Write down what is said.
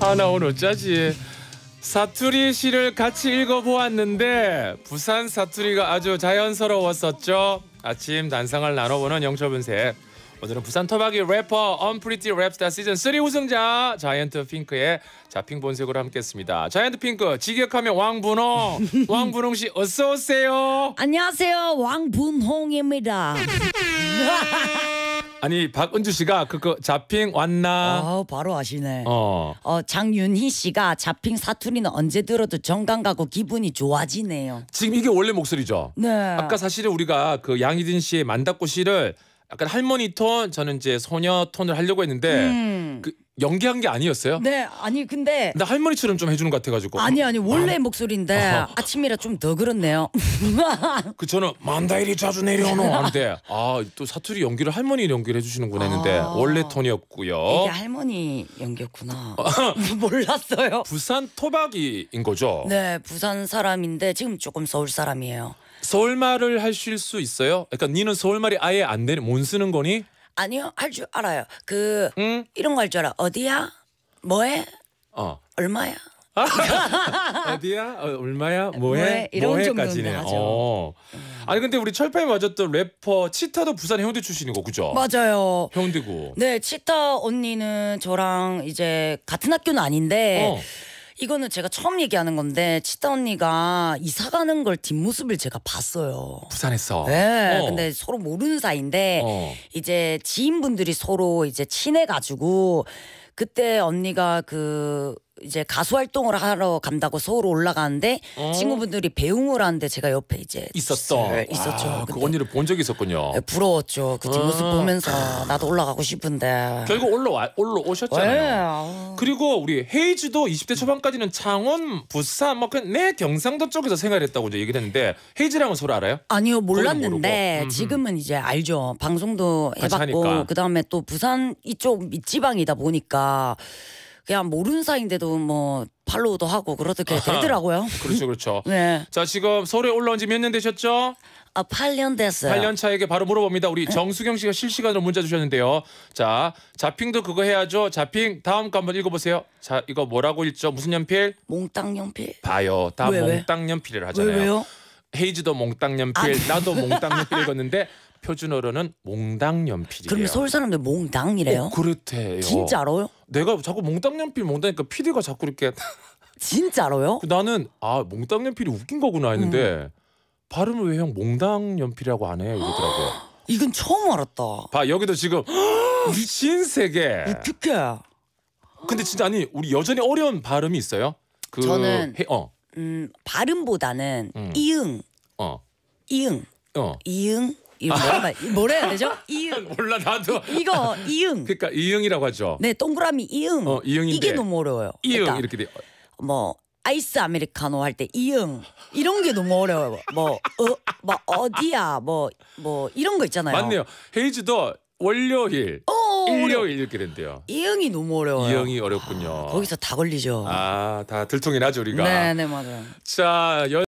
말아나 오늘 어쩌지? 사투리 시를 같이 읽어보았는데 부산 사투리가 아주 자연스러웠었죠. 아침 단상을 나눠보는 영초분세. 오늘은 부산 토박이 래퍼 언프리티 랩스타 시즌 3 우승자 자이언트 핑크의 자핑 본색으로 함께했습니다. 자이언트 핑크 직역하면 왕분홍 왕분홍 씨 어서 오세요. 안녕하세요 왕분홍입니다. 아니 박은주 씨가 그거 자핑 그 왔나? 아 바로 아시네. 어. 어 장윤희 씨가 자핑 사투리는 언제 들어도 정감 가고 기분이 좋아지네요. 지금 이게 원래 목소리죠? 네. 아까 사실은 우리가 그 양희진 씨의 만다꽃 씨를 약간 할머니 톤 저는 이제 소녀 톤을 하려고 했는데 음. 그 연기한 게 아니었어요? 네, 아니 근데 나 할머니처럼 좀 해주는 것 같아가지고 아니 아니 원래 아. 목소리인데 아하. 아침이라 좀 더 그렇네요. 그 저는 만다일이 자주 내려오노 하는데 아 또 사투리 연기를 할머니 연기를 해주시는구나 했는데 아. 원래 톤이었고요. 이게 할머니 연기였구나. 몰랐어요. 부산 토박이인 거죠? 네, 부산 사람인데 지금 조금 서울 사람이에요. 서울말을 하실 수 있어요? 그러니까 니는 서울말이 아예 안 되는 못 쓰는 거니? 아니요 할 줄 알아요. 그 응? 이런 거할줄 알아. 어디야? 뭐해? 어. 얼마야? 어디야? 어, 얼마야? 뭐해? 뭐해? 까지네요 정도는 어. 음. 아니 근데 우리 철파에 맞았던 래퍼 치타도 부산 해운대 출신이고 그죠? 맞아요. 해운대고. 네 치타 언니는 저랑 이제 같은 학교는 아닌데. 어. 이거는 제가 처음 얘기하는 건데 치타 언니가 이사 가는 걸 뒷모습을 제가 봤어요. 부산에서. 네. 어. 근데 서로 모르는 사이인데 어. 이제 지인분들이 서로 이제 친해 가지고 그때 언니가 그 이제 가수 활동을 하러 간다고 서울 올라가는데 어? 친구분들이 배웅을 하는데 제가 옆에 이제 있었어 네, 있었죠. 아, 그 언니를 본 적이 있었군요. 네, 부러웠죠. 그 뒷모습 아. 보면서 나도 올라가고 싶은데 결국 올라와 올라오셨잖아요. 네. 그리고 우리 헤이즈도 20대 초반까지는 창원, 부산, 막내 뭐 경상도 쪽에서 생활했다고 이제 얘기를 했는데 헤이즈랑은 서로 알아요? 아니요 몰랐는데 지금은 이제 알죠. 방송도 해봤고 그 다음에 또 부산 이쪽 밑지방이다 보니까. 그냥 모르는 사이인데도 뭐 팔로우도 하고 그러게 되더라고요. 그렇죠, 그렇죠. 네. 자, 지금 서울에 올라온 지 몇 년 되셨죠? 아, 8년 됐어요. 8년 차에게 바로 물어봅니다. 우리 네. 정수경 씨가 실시간으로 문자 주셨는데요. 자, 자핑도 그거 해야죠. 자핑 다음 거 한번 읽어보세요. 자, 이거 뭐라고 읽죠? 무슨 연필? 몽땅 연필. 봐요. 다 왜, 몽땅 연필을 하잖아요. 왜, 왜요? 헤이즈도 몽땅 연필, 아, 나도 몽땅 연필 읽었는데 표준어로는 몽당연필이에요. 그럼 서울 사람들 몽당이래요? 어, 그렇대요. 진짜로요? 내가 자꾸 몽당연필 몽당니까 PD가 자꾸 이렇게 진짜로요? 나는 아 몽당연필이 웃긴 거구나 했는데 음. 발음을 왜 형 몽당연필이라고 안해이러더라고 이건 처음 알았다. 봐 여기도 지금 미 세계. 어떡해. 근데 진짜 아니 우리 여전히 어려운 발음이 있어요? 그 저는 해, 어. 음, 발음보다는 음. 이응. 어. 이응. 어. 이응. 이거 뭐라, 뭘 해야 되죠? 이응. 몰라 나도. 이거 이응. 그러니까 이응이라고 하죠. 네, 동그라미 이응. 어, 이응인데. 이게 너무 어려워요. 이응 그러니까 이렇게 돼. 뭐 아이스 아메리카노 할 때 이응 이런 게 너무 어려워요. 뭐어뭐 어, 뭐 어디야 뭐뭐 뭐 이런 거 있잖아요. 맞네요. 헤이즈도 월요일. 어, 일요일 이렇게 된대요. 이응이 너무 어려워요. 이응이 어렵군요. 아, 거기서 다 걸리죠. 아, 다 들통이 나죠, 우리가. 네, 네, 맞아요. 자, 여...